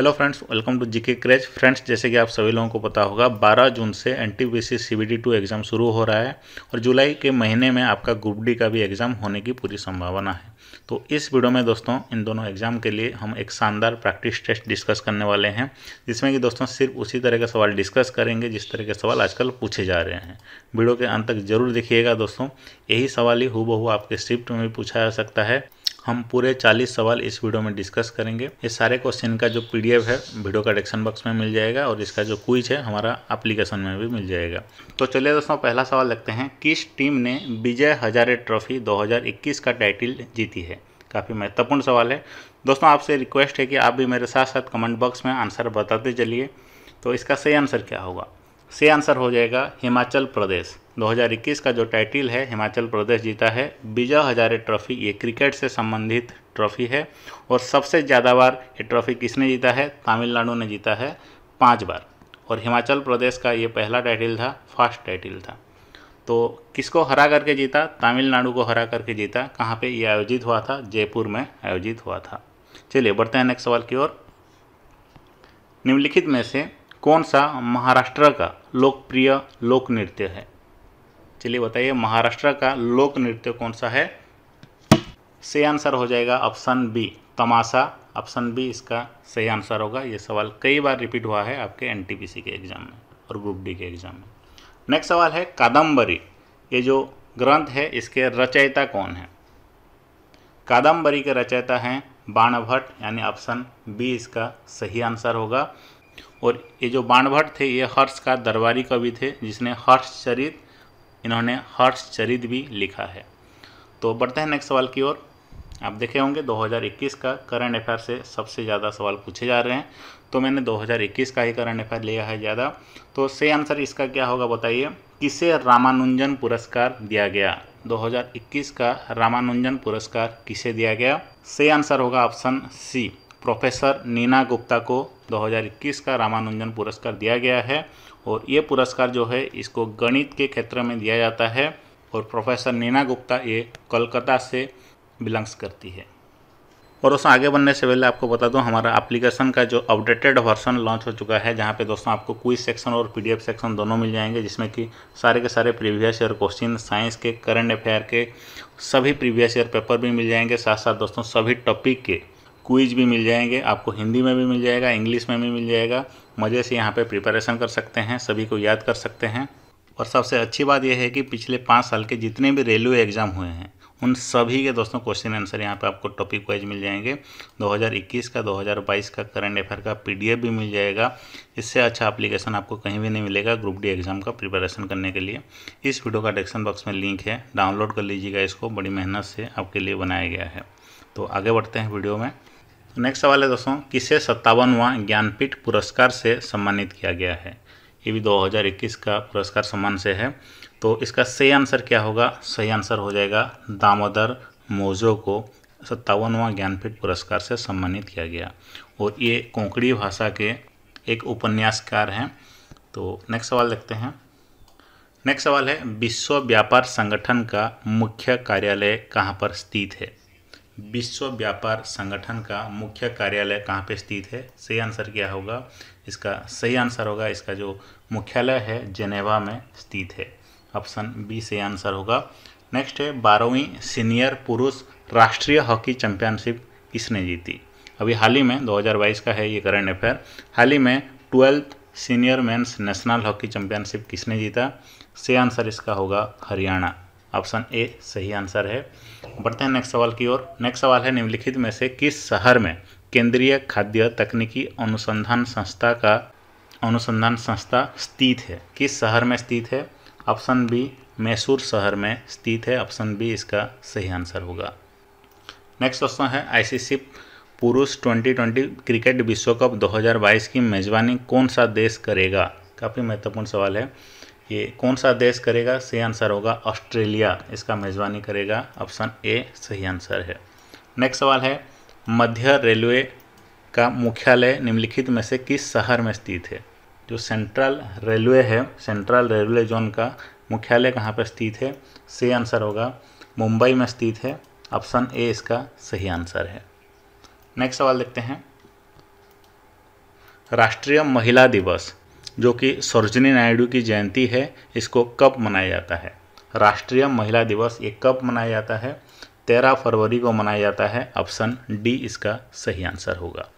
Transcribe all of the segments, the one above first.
hello friends welcome to GK craze friends जैसे कि आप सभी लोगों को पता होगा 12 जून से N T B C C B two exam शुरू हो रहा है और जुलाई के महीने में आपका ग्रुप डी का भी एग्ज़ाम होने की पूरी संभावना है तो इस वीडियो में दोस्तों इन दोनों एग्ज़ाम के लिए हम एक शानदार प्रैक्टिस टेस्ट डिस्कस करने वाले हैं जिसमें कि दोस्तों सिर्फ उसी तरह के सवाल डिस्कस करेंगे जिस तरह के सवाल आजकल पूछे जा रहे हैं वीडियो के अंत तक जरूर देखिएगा दोस्तों यही सवाल ही हु आपके स्क्रिप्ट में भी पूछा जा सकता है हम पूरे 40 सवाल इस वीडियो में डिस्कस करेंगे ये सारे क्वेश्चन का जो पीडीएफ है वीडियो का डिस्क्रिप्शन बॉक्स में मिल जाएगा और इसका जो क्विज है हमारा एप्लीकेशन में भी मिल जाएगा तो चलिए दोस्तों पहला सवाल देखते हैं किस टीम ने विजय हजारे ट्रॉफी 2021 का टाइटल जीती है काफ़ी महत्वपूर्ण सवाल है दोस्तों आपसे रिक्वेस्ट है कि आप भी मेरे साथ साथ कमेंट बॉक्स में आंसर बताते चलिए तो इसका सही आंसर क्या होगा से आंसर हो जाएगा हिमाचल प्रदेश 2021 का जो टाइटल है हिमाचल प्रदेश जीता है विजय हजारे ट्रॉफी ये क्रिकेट से संबंधित ट्रॉफी है और सबसे ज़्यादा बार ये ट्रॉफी किसने जीता है तमिलनाडु ने जीता है पाँच बार और हिमाचल प्रदेश का ये पहला टाइटल था फर्स्ट टाइटल था तो किसको हरा करके जीता तमिलनाडु को हरा करके जीता कहाँ पे ये आयोजित हुआ था जयपुर में आयोजित हुआ था चलिए बढ़ते हैं नेक्स्ट सवाल की ओर निम्नलिखित में से कौन सा महाराष्ट्र का लोकप्रिय लोक नृत्य है चलिए बताइए महाराष्ट्र का लोक नृत्य कौन सा है सही आंसर हो जाएगा ऑप्शन बी तमाशा ऑप्शन बी इसका सही आंसर होगा ये सवाल कई बार रिपीट हुआ है आपके एन के एग्ज़ाम में और ग्रुप डी के एग्ज़ाम में नेक्स्ट सवाल है कादम्बरी ये जो ग्रंथ है इसके रचयिता कौन है कादम्बरी के रचयिता हैं बाणभट्ट यानी ऑप्शन बी इसका सही आंसर होगा और ये जो बाणभट्ट थे ये हर्ष का दरबारी कवि थे जिसने हर्षचरित इन्होंने हर्षचरित भी लिखा है तो बढ़ते हैं नेक्स्ट सवाल की ओर आप देखे होंगे 2021 का करंट अफेयर से सबसे ज़्यादा सवाल पूछे जा रहे हैं तो मैंने 2021 का ही करंट अफेयर लिया है ज़्यादा तो से आंसर इसका क्या होगा बताइए किसे रामानुजन पुरस्कार दिया गया 2021 का रामानुजन पुरस्कार किसे दिया गया से आंसर होगा option C professor Nina Gupta को 2021 का रामानुजन पुरस्कार दिया गया है और ये पुरस्कार जो है इसको गणित के क्षेत्र में दिया जाता है और प्रोफेसर नीना गुप्ता ये कोलकाता से बिलोंग्स करती है और दोस्तों आगे बढ़ने से पहले आपको बता दूं हमारा एप्लीकेशन का जो अपडेटेड वर्सन लॉन्च हो चुका है जहां पे दोस्तों आपको क्विज सेक्शन और पीडीएफ सेक्शन दोनों मिल जाएंगे जिसमें कि सारे के सारे प्रीवियस ईयर क्वेश्चन साइंस के करंट अफेयर के सभी प्रीवियस ईयर पेपर भी मिल जाएंगे साथ साथ दोस्तों सभी टॉपिक के क्विज भी मिल जाएंगे आपको हिंदी में भी मिल जाएगा इंग्लिश में भी मिल जाएगा मज़े से यहाँ पे प्रिपरेशन कर सकते हैं सभी को याद कर सकते हैं और सबसे अच्छी बात यह है कि पिछले पाँच साल के जितने भी रेलवे एग्ज़ाम हुए हैं उन सभी के दोस्तों क्वेश्चन आंसर यहाँ पे आपको टॉपिक वाइज मिल जाएंगे 2021 का 2022 का करंट अफेयर का पी भी मिल जाएगा इससे अच्छा एप्लीकेशन आपको कहीं भी नहीं मिलेगा ग्रुप डी एग्ज़ाम का प्रिपरेशन करने के लिए इस वीडियो का डिस्क्रिप्शन बॉक्स में लिंक है डाउनलोड कर लीजिएगा इसको बड़ी मेहनत से आपके लिए बनाया गया है तो आगे बढ़ते हैं वीडियो में तो नेक्स्ट सवाल है दोस्तों किसे सत्तावनवा ज्ञानपीठ पुरस्कार से सम्मानित किया गया है ये भी 2021 का पुरस्कार सम्मान से है तो इसका सही आंसर क्या होगा सही आंसर हो जाएगा दामोदर मोजो को सत्तावनवा ज्ञानपीठ पुरस्कार से सम्मानित किया गया और ये कोंकड़ी भाषा के एक उपन्यासकार हैं तो नेक्स्ट सवाल देखते हैं नेक्स्ट सवाल है विश्व व्यापार संगठन का मुख्य कार्यालय कहाँ पर स्थित है विश्व व्यापार संगठन का मुख्य कार्यालय कहाँ पे स्थित है सही आंसर क्या होगा इसका सही आंसर होगा इसका जो मुख्यालय है जेनेवा में स्थित है ऑप्शन बी सही आंसर होगा नेक्स्ट है बारहवीं सीनियर पुरुष राष्ट्रीय हॉकी चैंपियनशिप किसने जीती अभी हाल ही में 2022 का है ये करंट अफेयर हाल ही में twelfth senior men's national hockey championship किसने जीता से आंसर इसका होगा हरियाणा ऑप्शन ए सही आंसर है बढ़ते हैं नेक्स्ट सवाल की ओर नेक्स्ट सवाल है निम्नलिखित में से किस शहर में केंद्रीय खाद्य तकनीकी अनुसंधान संस्था का अनुसंधान संस्था स्थित है किस शहर में स्थित है ऑप्शन बी मैसूर शहर में स्थित है ऑप्शन बी इसका सही आंसर होगा नेक्स्ट क्वेश्चन है आईसीसी पुरुष 2020 क्रिकेट विश्व कप 2022 की मेजबानी कौन सा देश करेगा काफ़ी महत्वपूर्ण सवाल है ये कौन सा देश करेगा सही आंसर होगा ऑस्ट्रेलिया इसका मेज़बानी करेगा ऑप्शन ए सही आंसर है नेक्स्ट सवाल है मध्य रेलवे का मुख्यालय निम्नलिखित में से किस शहर में स्थित है जो सेंट्रल रेलवे है सेंट्रल रेलवे जोन का मुख्यालय कहाँ पर स्थित है सही आंसर होगा मुंबई में स्थित है ऑप्शन ए इसका सही आंसर है नेक्स्ट सवाल देखते हैं राष्ट्रीय महिला दिवस जो कि सरोजनी नायडू की जयंती है इसको कब मनाया जाता है राष्ट्रीय महिला दिवस ये कब मनाया जाता है तेरह फरवरी को मनाया जाता है ऑप्शन डी इसका सही आंसर होगा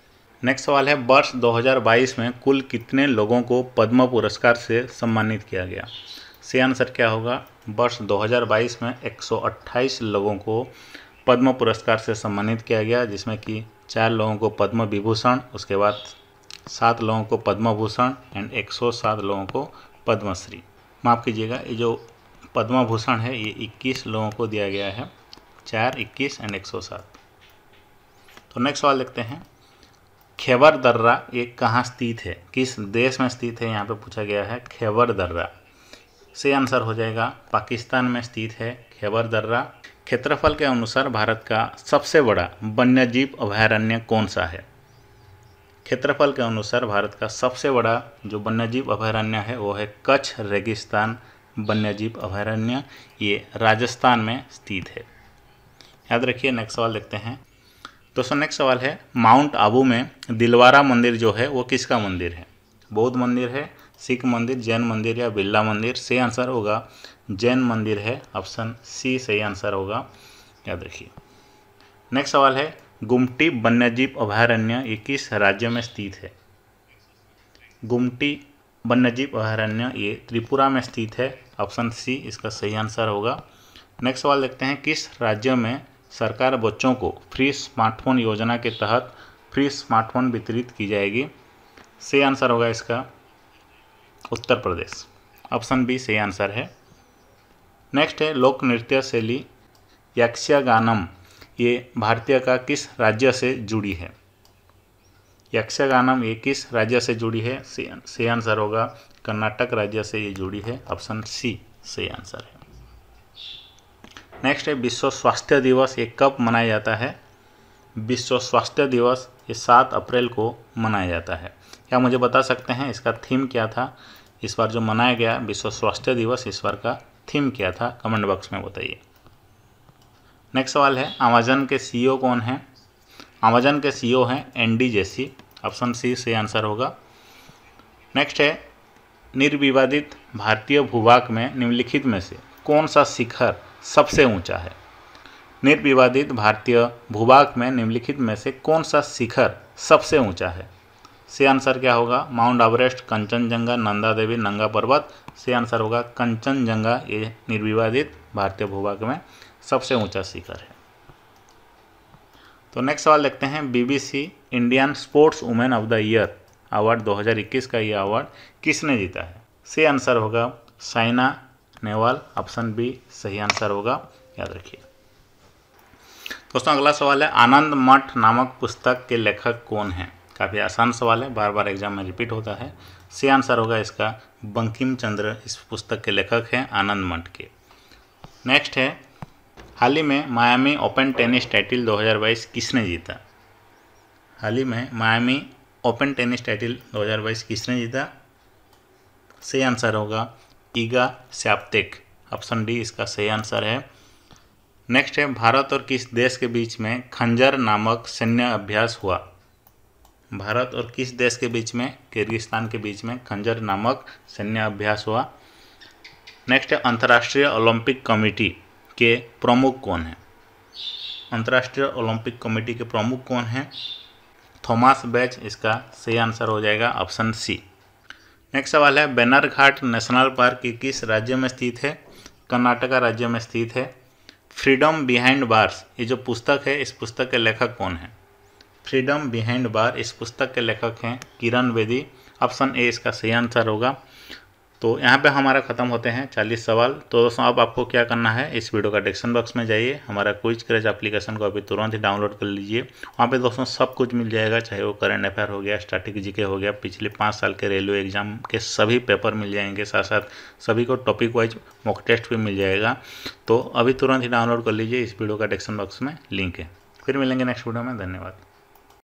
नेक्स्ट सवाल है वर्ष 2022 में कुल कितने लोगों को पद्म पुरस्कार से सम्मानित किया गया सही आंसर क्या होगा वर्ष 2022 में 128 लोगों को पद्म पुरस्कार से सम्मानित किया गया जिसमें कि चार लोगों को पद्म विभूषण उसके बाद सात लोगों को पद्म भूषण एंड एक सौ सात लोगों को पद्मश्री माफ़ कीजिएगा ये जो पद्म भूषण है ये इक्कीस लोगों को दिया गया है चार इक्कीस एंड एक सौ सात तो नेक्स्ट सवाल देखते हैं खेबर दर्रा ये कहाँ स्थित है किस देश में स्थित है यहाँ पे पूछा गया है खेवर दर्रा से आंसर हो जाएगा पाकिस्तान में स्थित है खेवर दर्रा क्षेत्रफल के अनुसार भारत का सबसे बड़ा वन्यजीव अभयारण्य कौन सा है क्षेत्रफल के अनुसार भारत का सबसे बड़ा जो वन्यजीव अभयारण्य है वो है कच्छ रेगिस्तान वन्यजीव अभयारण्य ये राजस्थान में स्थित है याद रखिए नेक्स्ट सवाल देखते हैं दोस्तों नेक्स्ट सवाल है माउंट आबू में दिलवारा मंदिर जो है वो किसका मंदिर है बौद्ध मंदिर है सिख मंदिर जैन मंदिर या बिरला मंदिर सही आंसर होगा जैन मंदिर है ऑप्शन सी सही आंसर होगा याद रखिए नेक्स्ट सवाल है गुमटी वन्यजीव अभयारण्य किस राज्य में स्थित है गुमटी वन्यजीव अभयारण्य ये त्रिपुरा में स्थित है ऑप्शन सी इसका सही आंसर होगा नेक्स्ट सवाल देखते हैं किस राज्य में सरकार बच्चों को फ्री स्मार्टफोन योजना के तहत फ्री स्मार्टफोन वितरित की जाएगी सही आंसर होगा इसका उत्तर प्रदेश ऑप्शन बी सही आंसर है नेक्स्ट है लोक नृत्य शैली यक्षगानम ये भारतीय का किस राज्य से जुड़ी है यक्षगानम ये किस राज्य से जुड़ी है सही आंसर होगा कर्नाटक राज्य से ये जुड़ी है ऑप्शन सी सही आंसर है नेक्स्ट है विश्व स्वास्थ्य दिवस ये कब मनाया जाता है विश्व स्वास्थ्य दिवस ये सात अप्रैल को मनाया जाता है क्या मुझे बता सकते हैं इसका थीम क्या था इस बार जो मनाया गया विश्व स्वास्थ्य दिवस इस बार का थीम क्या था कमेंट बॉक्स में बताइए नेक्स्ट सवाल है अमेजन के सीईओ e कौन है अमेजन के सीईओ e हैं Andy Jassy option C से आंसर होगा नेक्स्ट है निर्विवादित भारतीय भूभाग में निम्नलिखित में से कौन सा शिखर सबसे ऊंचा है निर्विवादित भारतीय भूभाग में निम्नलिखित में से कौन सा शिखर सबसे ऊंचा है से आंसर क्या होगा माउंट एवरेस्ट कंचनजंगा नंदा देवी नंगा पर्वत से आंसर होगा कंचनजंगा ये निर्विवादित भारतीय भूभाग में सबसे ऊंचा शिखर है तो नेक्स्ट सवाल देखते हैं BBC Indian sports women of the year award 2021 का ये अवार्ड किसने जीता है सही आंसर होगा साइना नेहवाल ऑप्शन बी सही आंसर होगा याद रखिए दोस्तों अगला सवाल है आनंद मठ नामक पुस्तक के लेखक कौन हैं काफ़ी आसान सवाल है बार बार एग्जाम में रिपीट होता है सी आंसर होगा इसका बंकिम चंद्र इस पुस्तक के लेखक हैं आनंद मठ के नेक्स्ट है हाल ही में मायामी ओपन टेनिस टाइटल 2022 किसने जीता हाल ही में मायामी ओपन टेनिस टाइटल 2022 किसने जीता सही आंसर होगा ईगा स्याप्तिक ऑप्शन डी इसका सही आंसर है नेक्स्ट है भारत और किस देश के बीच में खंजर नामक सैन्य अभ्यास हुआ भारत और किस देश के बीच में किर्गिस्तान के बीच में खंजर नामक सैन्य अभ्यास हुआ नेक्स्ट है अंतर्राष्ट्रीय ओलंपिक कमेटी के प्रमुख कौन हैं अंतर्राष्ट्रीय ओलंपिक कमेटी के प्रमुख कौन हैं थॉमस बैच इसका सही आंसर हो जाएगा ऑप्शन सी नेक्स्ट सवाल है बैनरघाट नेशनल पार्क किस राज्य में स्थित है कर्नाटका राज्य में स्थित है फ्रीडम बिहाइंड बार्स ये जो पुस्तक है इस पुस्तक के लेखक कौन है फ्रीडम बिहाइंड बार इस पुस्तक के लेखक हैं किरण बेदी ऑप्शन ए इसका सही आंसर होगा तो यहाँ पे हमारा ख़त्म होते हैं चालीस सवाल तो दोस्तों अब आपको क्या करना है इस वीडियो का डिस्क्रिप्शन बॉक्स में जाइए हमारा क्विज क्रेज एप्लीकेशन को अभी तुरंत ही डाउनलोड कर लीजिए वहाँ पे दोस्तों सब कुछ मिल जाएगा चाहे वो करंट अफेयर हो गया स्टैटिक जीके हो गया पिछले पाँच साल के रेलवे एग्जाम के सभी पेपर मिल जाएंगे साथ साथ सभी को टॉपिक वाइज मॉक टेस्ट भी मिल जाएगा तो अभी तुरंत ही डाउनलोड कर लीजिए इस वीडियो का डिस्क्रिप्शन बॉक्स में लिंक है फिर मिलेंगे नेक्स्ट वीडियो में धन्यवाद